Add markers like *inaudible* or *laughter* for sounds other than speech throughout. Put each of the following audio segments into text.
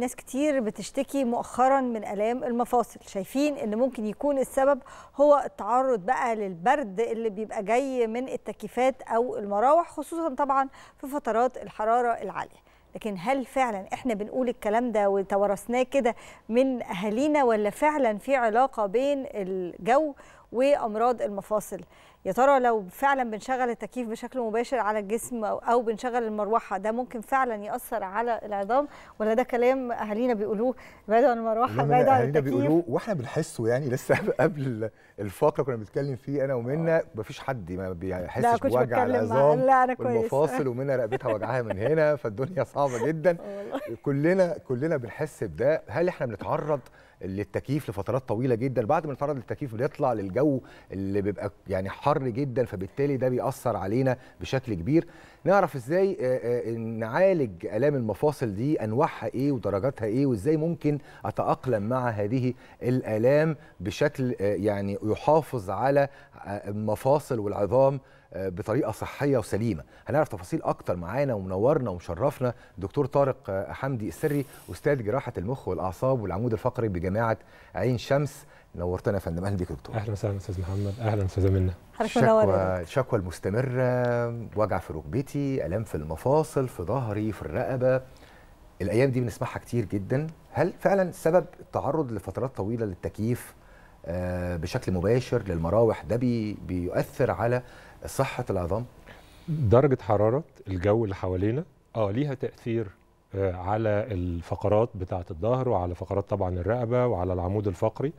ناس كتير بتشتكي مؤخرا من الام المفاصل شايفين ان ممكن يكون السبب هو التعرض بقى للبرد اللي بيبقى جاي من التكييفات او المراوح خصوصا طبعا في فترات الحراره العاليه لكن هل فعلا احنا بنقول الكلام ده وتورثناه كده من اهالينا ولا فعلا في علاقه بين الجو وامراض المفاصل يا ترى لو فعلا بنشغل التكييف بشكل مباشر على الجسم او بنشغل المروحه ده ممكن فعلا ياثر على العظام ولا ده كلام اهالينا بيقولوه بعيد عن المروحه بعيد عن التكييف بيقولوه واحنا بنحسه يعني لسه *laughs* قبل الفقره كنا بنتكلم فيه انا ومنى آه. مفيش حد ما بيحسش بوجع العظام لا انا كويس والمفاصل ومنى رقبتها وجعها من هنا *laughs* فالدنيا صعبه جدا *laughs* كلنا كلنا بنحس بده هل احنا بنتعرض للتكييف لفترات طويله جدا بعد ما نتعرض للتكييف بنطلع للجو اللي بيبقى يعني حر جدا فبالتالي ده بيأثر علينا بشكل كبير نعرف ازاي آه، آه، نعالج الام المفاصل دي انواعها ايه ودرجاتها ايه وازاي ممكن اتاقلم مع هذه الالام بشكل آه، يعني يحافظ على المفاصل والعظام بطريقه صحيه وسليمه هنعرف تفاصيل اكتر معانا ومنورنا ومشرفنا دكتور طارق حمدي السري استاذ جراحه المخ والاعصاب والعمود الفقري بجامعه عين شمس نورتنا يا فندم اهلا بيك يا دكتور اهلا وسهلا استاذ محمد اهلا استاذه منى شكوى شكوى المستمره وجع في ركبتي الام في المفاصل في ظهري في الرقبه الايام دي بنسمعها كتير جدا هل فعلا سبب التعرض لفترات طويله للتكييف آه، بشكل مباشر للمراوح ده بيؤثر على صحه العظام درجه حراره الجو اللي حوالينا اه ليها تاثير آه، على الفقرات بتاعه الظهر وعلى فقرات طبعا الرقبه وعلى العمود الفقري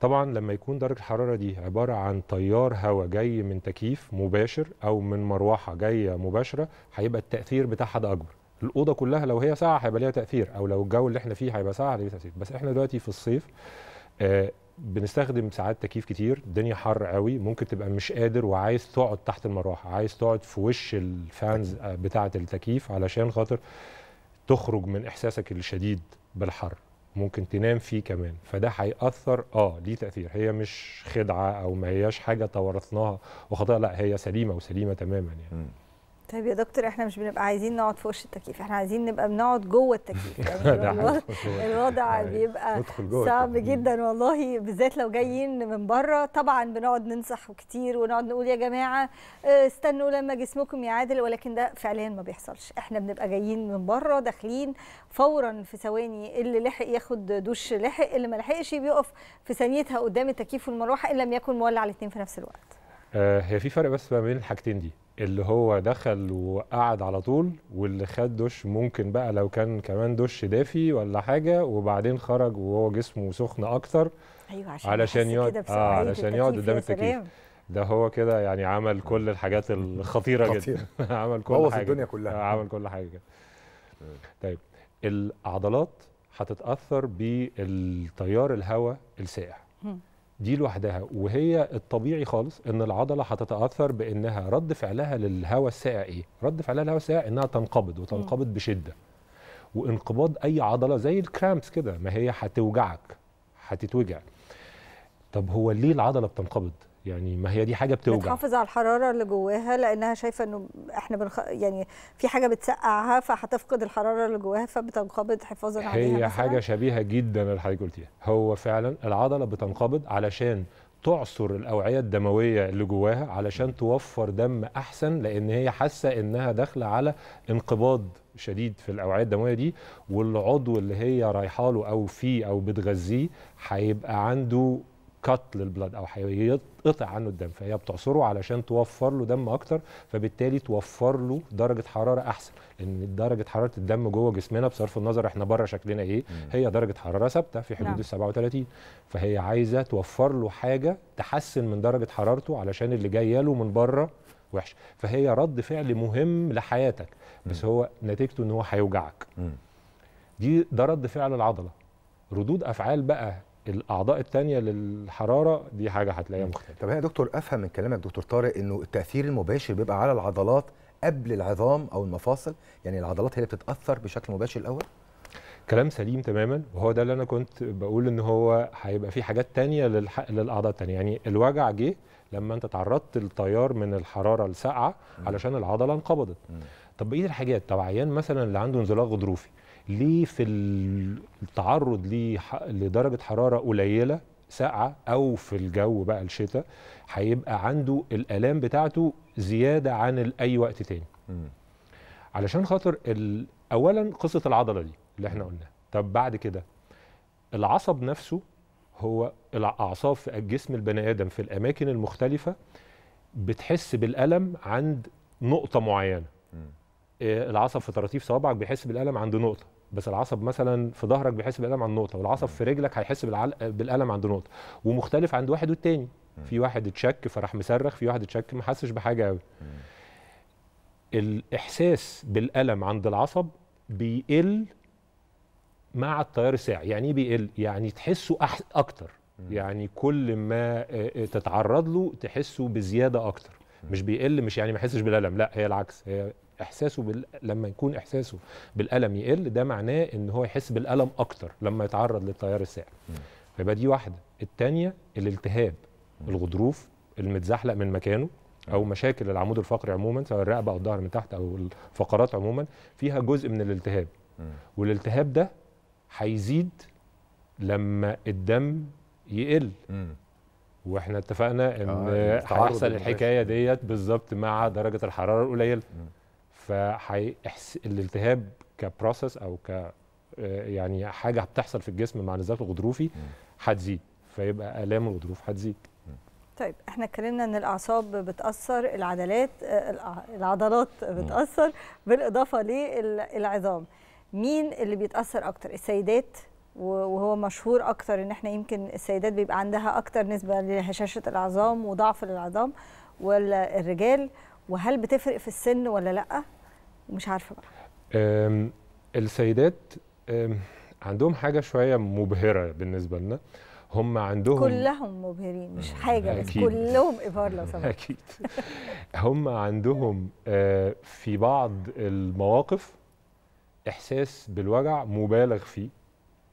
طبعا لما يكون درجه الحراره دي عباره عن تيار هواء جاي من تكييف مباشر او من مروحه جايه مباشره هيبقى التاثير بتاعها ده اكبر الاوضه كلها لو هي ساعه هيبقى ليها تاثير او لو الجو اللي احنا فيه هيبقى ساعه هيبقى تاثير بس احنا دلوقتي في الصيف آه، بنستخدم ساعات تكييف كتير الدنيا حر قوي ممكن تبقى مش قادر وعايز تقعد تحت المروحه عايز تقعد في وش الفانز بتاعه التكييف علشان خاطر تخرج من احساسك الشديد بالحر ممكن تنام فيه كمان فده هيأثر اه ليه تأثير هي مش خدعة او ما هياش حاجة تورثناها وخطأ لا هي سليمة وسليمة تماما يعني طيب يا دكتور احنا مش بنبقى عايزين نقعد في وش التكييف احنا عايزين نبقى بنقعد جوه التكييف *laughs* يعني *laughs* الوضع, الوضع يعني بيبقى صعب جدا والله بالذات لو جايين من بره طبعا بنقعد ننصح كتير ونقعد نقول يا جماعه آه، استنوا لما جسمكم يعادل ولكن ده فعليا ما بيحصلش احنا بنبقى جايين من بره داخلين فورا في ثواني اللي لحق ياخد دوش لحق اللي ما لحقش بيقف في ثانيتها قدام التكييف والمروحه ان لم يكن مولع الاثنين في نفس الوقت آه، هي في فرق بس ما بين الحاجتين دي اللي هو دخل وقعد على طول واللي خد دش ممكن بقى لو كان كمان دش دافي ولا حاجه وبعدين خرج وهو جسمه سخن اكتر ايوه عشان علشان يقعد اه علشان يقعد قدام التكييف ده هو كده يعني عمل كل الحاجات الخطيره جدا *laughs* آه، عمل كل حاجه الدنيا كلها عمل كل حاجه كده طيب العضلات هتتاثر بالتيار الهواء السائح دي لوحدها وهي الطبيعي خالص ان العضله هتتاثر بانها رد فعلها للهواء الساقع ايه؟ رد فعلها للهواء الساقع انها تنقبض وتنقبض بشده. وانقباض اي عضله زي الكرامبس كده ما هي هتوجعك هتتوجع. طب هو ليه العضله بتنقبض؟ يعني ما هي دي حاجه بتوجع بتحافظ على الحراره اللي جواها لانها شايفه انه احنا بنخ... يعني في حاجه بتسقعها فهتفقد الحراره اللي جواها فبتنقبض حفاظا عليها هي حاجه شبيهه جدا اللي حضرتك قلتيها هو فعلا العضله بتنقبض علشان تعصر الاوعيه الدمويه اللي جواها علشان توفر دم احسن لان هي حاسه انها داخله على انقباض شديد في الاوعيه الدمويه دي والعضو اللي هي رايحه له او فيه او بتغذيه هيبقى عنده كات للبلد او هيتقطع عنه الدم فهي بتعصره علشان توفر له دم اكتر فبالتالي توفر له درجه حراره احسن لان درجه حراره الدم جوه جسمنا بصرف النظر احنا بره شكلنا ايه هي درجه حراره ثابته في حدود نعم. ال 37 فهي عايزه توفر له حاجه تحسن من درجه حرارته علشان اللي جايه له من بره وحش فهي رد فعل مهم لحياتك بس هو نتيجته ان هو هيوجعك دي ده رد فعل العضله ردود افعال بقى الاعضاء الثانيه للحراره دي حاجه هتلاقيها مختلفه طب يا دكتور افهم من كلامك دكتور طارق انه التاثير المباشر بيبقى على العضلات قبل العظام او المفاصل يعني العضلات هي اللي بتتاثر بشكل مباشر الاول كلام سليم تماما وهو ده اللي انا كنت بقول ان هو هيبقى في حاجات تانية للح... للاعضاء التانية يعني الوجع جه لما انت تعرضت للتيار من الحراره الساقعه علشان العضله انقبضت طب بقيه الحاجات طب عيان مثلا اللي عنده انزلاق غضروفي ليه في التعرض لدرجه حراره قليله ساقعه او في الجو بقى الشتاء هيبقى عنده الالام بتاعته زياده عن اي وقت تاني علشان خاطر اولا قصه العضله دي اللي احنا قلناها طب بعد كده العصب نفسه هو الاعصاب في الجسم البني ادم في الاماكن المختلفه بتحس بالالم عند نقطه معينه آه، العصب في طراطيف صوابعك بيحس بالالم عند نقطه بس العصب مثلا في ظهرك بيحس بالالم عند نقطه والعصب في رجلك هيحس بالالم عند نقطه ومختلف عند واحد والتاني في واحد اتشك فراح مصرخ في واحد اتشك ما حسش بحاجه قوي الاحساس بالالم عند العصب بيقل مع التيار الساعي يعني ايه بيقل يعني تحسه أح... اكتر يعني كل ما آه، آه، تتعرض له تحسه بزياده اكتر مش بيقل مش يعني ما يحسش بالالم لا هي العكس هي احساسه بال... لما يكون احساسه بالالم يقل ده معناه ان هو يحس بالالم اكتر لما يتعرض للتيار الساعي فيبقى دي واحده الثانيه الالتهاب الغضروف المتزحلق من مكانه او مشاكل العمود الفقري عموما سواء الرقبه او الظهر من تحت او الفقرات عموما فيها جزء من الالتهاب والالتهاب ده هيزيد لما الدم يقل واحنا اتفقنا ان آه، يعني هيحصل آه الحكايه ديت بالظبط مع درجه الحراره القليله فالالتهاب كبروسس او ك آه، يعني حاجه بتحصل في الجسم مع نزاف الغضروفي هتزيد فيبقى الام الغضروف هتزيد طيب احنا اتكلمنا ان الاعصاب بتاثر العضلات آه، العضلات بتاثر بالاضافه للعظام مين اللي بيتاثر اكتر السيدات وهو مشهور اكتر ان احنا يمكن السيدات بيبقى عندها اكتر نسبه لهشاشه العظام وضعف العظام ولا الرجال وهل بتفرق في السن ولا لا مش عارفه بقى السيدات عندهم حاجه شويه مبهره بالنسبه لنا هم عندهم كلهم مبهرين مش حاجه أكيد. بس كلهم ابهار لو سمحت اكيد هم عندهم أه، في بعض المواقف احساس بالوجع مبالغ فيه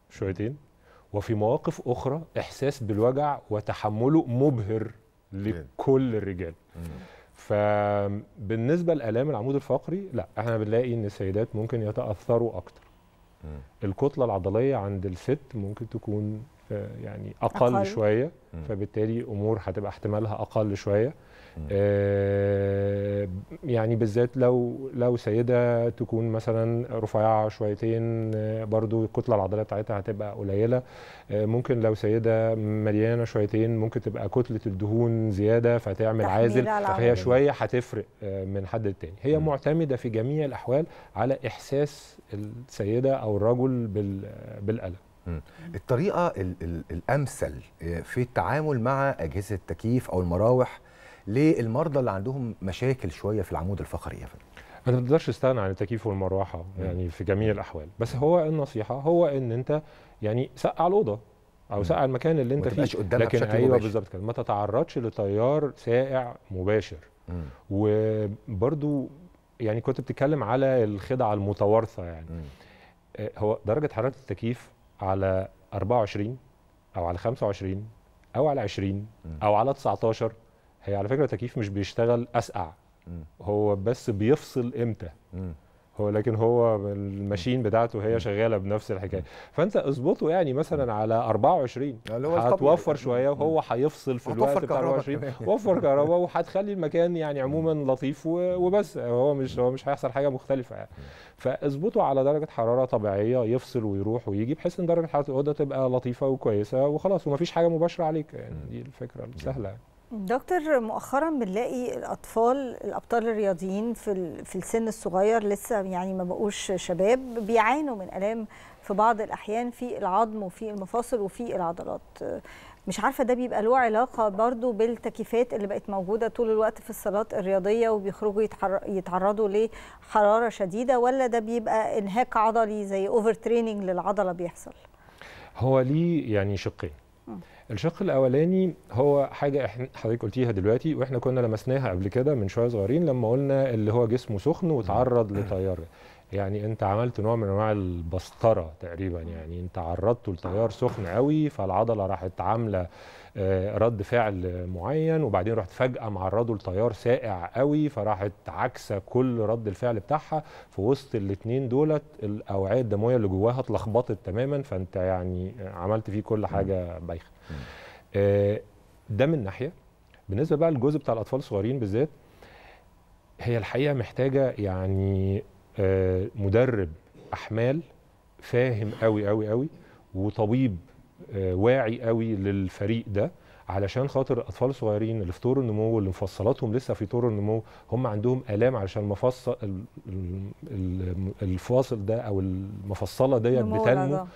شويتين وفي مواقف اخرى احساس بالوجع وتحمله مبهر لكل الرجال فبالنسبه لالام العمود الفقري لا احنا بنلاقي ان السيدات ممكن يتاثروا اكتر م. الكتله العضليه عند الست ممكن تكون آه، يعني اقل, أقل. شويه م. فبالتالي امور هتبقى احتمالها اقل شويه آه، يعني بالذات لو لو سيده تكون مثلا رفيعه شويتين آه، برضو الكتله العضليه بتاعتها هتبقى قليله آه، ممكن لو سيده مليانه شويتين ممكن تبقى كتله الدهون زياده فتعمل عازل فهي شويه هتفرق من حد للتاني هي م. معتمده في جميع الاحوال على احساس السيده او الرجل بالالم الطريقه الامثل في التعامل مع اجهزه التكييف او المراوح للمرضى اللي عندهم مشاكل شويه في العمود الفقري يا فندم انا ما بقدرش استغنى عن التكييف والمروحه يعني في جميع الاحوال بس هو النصيحه هو ان انت يعني سقع الاوضه او سقع المكان اللي انت فيه لكن ايوه بالظبط كده ما تتعرضش لتيار سائع مباشر وبرده وبرضو يعني كنت بتتكلم على الخدعه المتوارثه يعني آه، هو درجه حراره التكييف على 24 او على 25 او على 20 او على 19 هي على فكره التكييف مش بيشتغل اسقع هو بس بيفصل امتى هو لكن هو الماشين بتاعته هي شغاله بنفس الحكايه فانت اظبطه يعني مثلا على 24 هتوفر شويه وهو هيفصل في الوقت بتاع 24 *laughs* وفر كهرباء وهتخلي المكان يعني عموما لطيف وبس هو مش هو مش هيحصل حاجه مختلفه يعني فاظبطه على درجه حراره طبيعيه يفصل ويروح ويجي بحيث ان درجه حراره الاوضه تبقى لطيفه وكويسه وخلاص ومفيش حاجه مباشره عليك يعني دي الفكره السهله يعني. دكتور مؤخرا بنلاقي الاطفال الابطال الرياضيين في في السن الصغير لسه يعني ما بقوش شباب بيعانوا من الام في بعض الاحيان في العظم وفي المفاصل وفي العضلات مش عارفه ده بيبقى له علاقه برضو بالتكييفات اللي بقت موجوده طول الوقت في الصالات الرياضيه وبيخرجوا يتعرضوا لحراره شديده ولا ده بيبقى انهاك عضلي زي اوفر تريننج للعضله بيحصل هو ليه يعني شقين الشق الاولاني هو حاجه احنا حضرتك قلتيها دلوقتي واحنا كنا لمسناها قبل كده من شويه صغيرين لما قلنا اللي هو جسمه سخن وتعرض لتيار يعني انت عملت نوع من انواع البسطره تقريبا يعني انت عرضته لتيار سخن قوي فالعضله راحت عامله آه، رد فعل معين وبعدين رحت فجاه معرضه لتيار ساقع قوي فراحت عكسه كل رد الفعل بتاعها في وسط الاثنين دولت الاوعيه الدمويه اللي جواها اتلخبطت تماما فانت يعني عملت فيه كل حاجه بايخه آه، ده من ناحيه بالنسبه بقى للجزء بتاع الاطفال الصغيرين بالذات هي الحقيقه محتاجه يعني آه، مدرب احمال فاهم قوي قوي قوي وطبيب آه، واعي قوي للفريق ده علشان خاطر الاطفال الصغيرين اللي في طور النمو واللي مفصلاتهم لسه في طور النمو هم عندهم الام علشان المفصل الفاصل ده او المفصله ديت بتنمو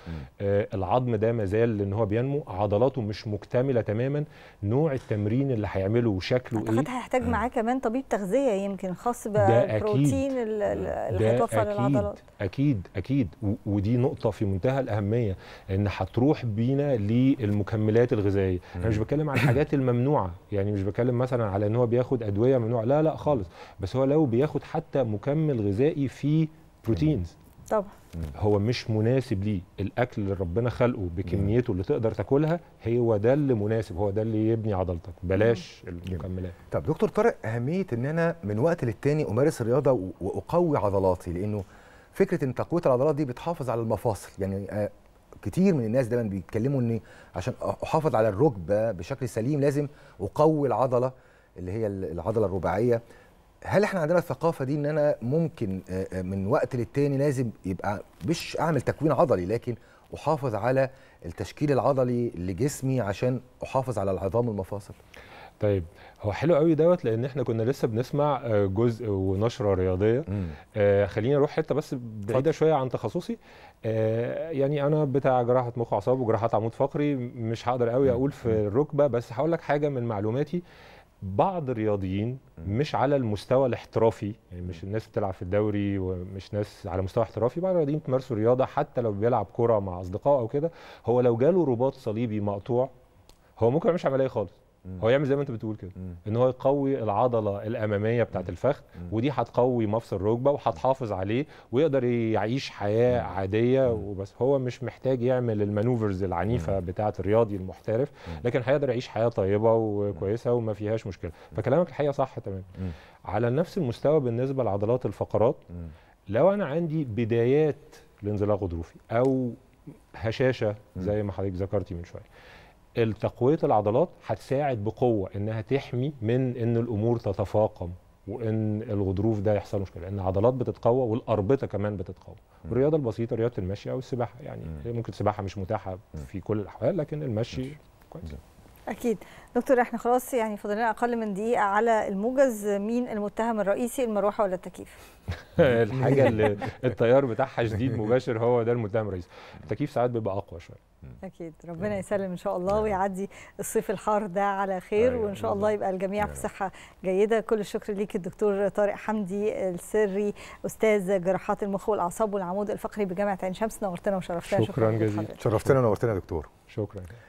آه العظم ده ما زال ان هو بينمو عضلاته مش مكتمله تماما نوع التمرين اللي هيعمله وشكله ايه اعتقد هيحتاج معاه كمان طبيب تغذيه يمكن خاص بالبروتين اللي هيتوفر للعضلات اكيد اكيد ودي نقطه في منتهى الاهميه ان هتروح بينا للمكملات الغذائيه انا مش بتكلم بتكلم على الحاجات الممنوعه يعني مش بتكلم مثلا على ان هو بياخد ادويه ممنوعه لا لا خالص بس هو لو بياخد حتى مكمل غذائي فيه بروتينز طبعا هو مش مناسب ليه الاكل اللي ربنا خلقه بكميته اللي تقدر تاكلها هو ده اللي مناسب هو ده اللي يبني عضلتك بلاش المكملات طب دكتور طارق اهميه ان انا من وقت للتاني امارس الرياضه واقوي عضلاتي لانه فكره ان تقويه العضلات دي بتحافظ على المفاصل يعني آه، كتير من الناس دايما بيتكلموا ان عشان احافظ على الركبه بشكل سليم لازم اقوي العضله اللي هي العضله الرباعيه هل احنا عندنا الثقافه دي ان انا ممكن من وقت للتاني لازم يبقى مش اعمل تكوين عضلي لكن احافظ على التشكيل العضلي لجسمي عشان احافظ على العظام والمفاصل طيب هو حلو قوي دوت لان احنا كنا لسه بنسمع آه، جزء ونشره رياضيه آه خليني اروح حته بس بعيده شويه عن تخصصي آه يعني انا بتاع جراحه مخ واعصاب وجراحات عمود فقري مش هقدر قوي اقول في الركبه بس هقول لك حاجه من معلوماتي بعض الرياضيين مش على المستوى الاحترافي يعني مش الناس بتلعب في الدوري ومش ناس على مستوى احترافي بعض الرياضيين بيمارسوا رياضه حتى لو بيلعب كره مع اصدقائه او كده هو لو جاله رباط صليبي مقطوع هو ممكن ما يعملش عمليه خالص هو يعمل زي ما انت بتقول كده ان هو يقوي العضله الاماميه بتاعه الفخذ ودي هتقوي مفصل الركبه وهتحافظ عليه ويقدر يعيش حياه عاديه وبس هو مش محتاج يعمل المانوفرز العنيفه بتاعه الرياضي المحترف لكن هيقدر يعيش حياه طيبه وكويسه وما فيهاش مشكله فكلامك الحقيقه صح تمام على نفس المستوى بالنسبه لعضلات الفقرات لو انا عندي بدايات لانزلاق غضروفي او هشاشه زي ما حضرتك ذكرتي من شويه تقويه العضلات هتساعد بقوه انها تحمي من ان الامور تتفاقم وان الغضروف ده يحصل مشكله لان العضلات بتتقوى والاربطه كمان بتتقوى الرياضه البسيطه رياضه المشي او السباحه يعني مم. ممكن السباحه مش متاحه في كل الاحوال لكن المشي كويس اكيد دكتور احنا خلاص يعني فاضل اقل من دقيقه على الموجز مين المتهم الرئيسي المروحه ولا التكييف *laughs* الحاجه اللي التيار بتاعها شديد مباشر هو ده المتهم الرئيسي التكييف ساعات بيبقى اقوى شويه اكيد ربنا يسلم ان شاء الله ويعدي الصيف الحار ده على خير أيوة، وان شاء الله يبقى الجميع في صحه جيده كل الشكر ليك الدكتور طارق حمدي السري استاذ جراحات المخ والاعصاب والعمود الفقري بجامعه عين شمس نورتنا وشرفتنا شكرا, شكرا جزيلا شرفتنا ونورتنا يا دكتور شكرا